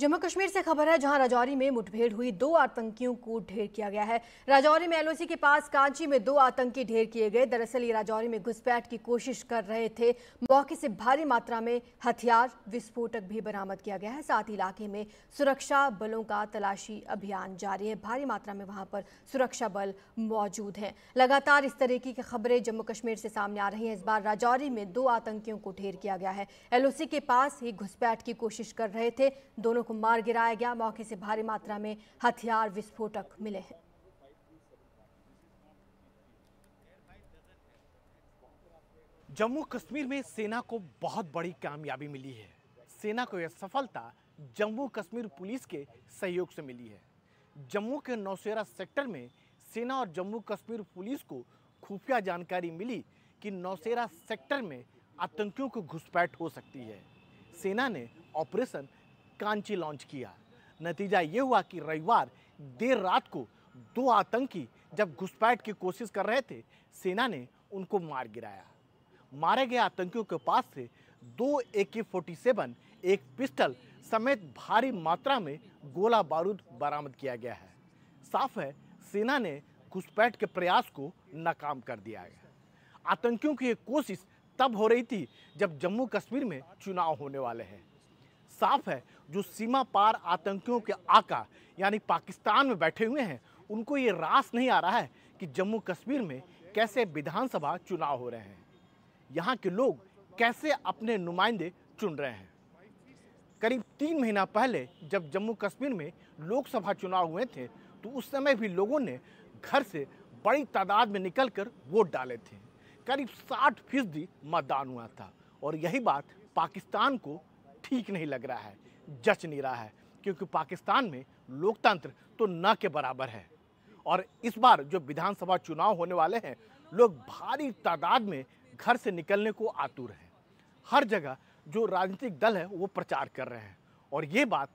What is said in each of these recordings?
जम्मू कश्मीर से खबर है जहां राजौरी में मुठभेड़ हुई दो आतंकियों को ढेर किया गया है राजौरी में एलओसी के पास कांची में दो आतंकी ढेर किए गए दरअसल ये राजौरी में घुसपैठ की कोशिश कर रहे थे मौके से भारी मात्रा में हथियार विस्फोटक भी बरामद किया गया है साथ ही इलाके में सुरक्षा बलों का तलाशी अभियान जारी है भारी मात्रा में वहां पर सुरक्षा बल मौजूद है लगातार इस तरीके की खबरें जम्मू कश्मीर से सामने आ रही है इस बार राजौरी में दो आतंकियों को ढेर किया गया है एलओसी के पास ही घुसपैठ की कोशिश कर रहे थे दोनों को मार गिराया गया मौके से भारी मात्रा में हथियार विस्फोटक मिले हैं जम्मू कश्मीर में सेना को बहुत बड़ी कामयाबी मिली है सेना को यह सफलता जम्मू कश्मीर पुलिस के सहयोग से मिली है जम्मू के नौशेरा सेक्टर में सेना और जम्मू कश्मीर पुलिस को खुफिया जानकारी मिली कि नौशेरा सेक्टर में आतंकियों को घुसपैठ हो सकती है सेना ने ऑपरेशन कांची लॉन्च किया नतीजा ये हुआ कि रविवार देर रात को दो आतंकी जब घुसपैठ की कोशिश कर रहे थे सेना ने उनको मार गिराया मारे गए आतंकियों के पास से दो ए के फोर्टी सेवन एक पिस्टल समेत भारी मात्रा में गोला बारूद बरामद किया गया है साफ है सेना ने घुसपैठ के प्रयास को नाकाम कर दिया है आतंकियों की ये कोशिश तब हो रही थी जब जम्मू कश्मीर में चुनाव होने वाले हैं साफ है जो सीमा पार आतंकियों के आका यानी पाकिस्तान में बैठे हुए हैं उनको ये रास नहीं आ रहा है कि जम्मू कश्मीर में कैसे विधानसभा चुनाव हो रहे हैं यहाँ के लोग कैसे अपने नुमाइंदे चुन रहे हैं करीब तीन महीना पहले जब जम्मू कश्मीर में लोकसभा चुनाव हुए थे तो उस समय भी लोगों ने घर से बड़ी तादाद में निकलकर वोट डाले थे करीब साठ फीसदी मतदान हुआ था और यही बात पाकिस्तान को ठीक नहीं लग रहा है जच नहीं रहा है क्योंकि पाकिस्तान में लोकतंत्र तो न के बराबर है और इस बार जो विधानसभा चुनाव होने वाले हैं लोग भारी तादाद में घर से निकलने को आतुर हैं हर जगह जो राजनीतिक दल है वो प्रचार कर रहे हैं और ये बात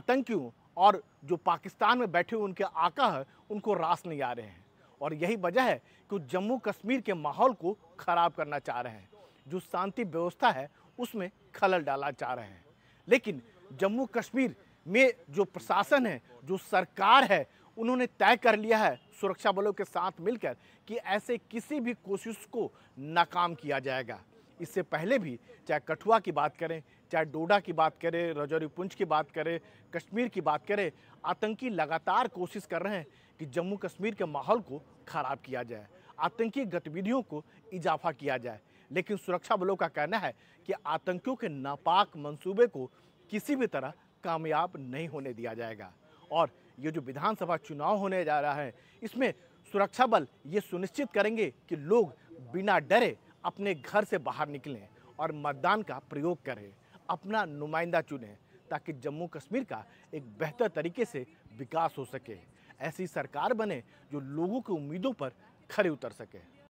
आतंकियों और जो पाकिस्तान में बैठे हुए उनके आका है उनको रास नहीं आ रहे हैं और यही वजह है कि जम्मू कश्मीर के माहौल को ख़राब करना चाह रहे हैं जो शांति व्यवस्था है उसमें खलल डाला चाह रहे हैं लेकिन जम्मू कश्मीर में जो प्रशासन है जो सरकार है उन्होंने तय कर लिया है सुरक्षा बलों के साथ मिलकर कि ऐसे किसी भी कोशिश को नाकाम किया जाएगा इससे पहले भी चाहे कठुआ की बात करें चाहे डोडा की बात करें रजौरी पुंछ की बात करें कश्मीर की बात करें आतंकी लगातार कोशिश कर रहे हैं कि जम्मू कश्मीर के माहौल को ख़राब किया जाए आतंकी गतिविधियों को इजाफा किया जाए लेकिन सुरक्षा बलों का कहना है कि आतंकियों के नापाक मंसूबे को किसी भी तरह कामयाब नहीं होने दिया जाएगा और ये जो विधानसभा चुनाव होने जा रहा है इसमें सुरक्षा बल ये सुनिश्चित करेंगे कि लोग बिना डरे अपने घर से बाहर निकलें और मतदान का प्रयोग करें अपना नुमाइंदा चुनें ताकि जम्मू कश्मीर का एक बेहतर तरीके से विकास हो सके ऐसी सरकार बने जो लोगों की उम्मीदों पर खड़े उतर सके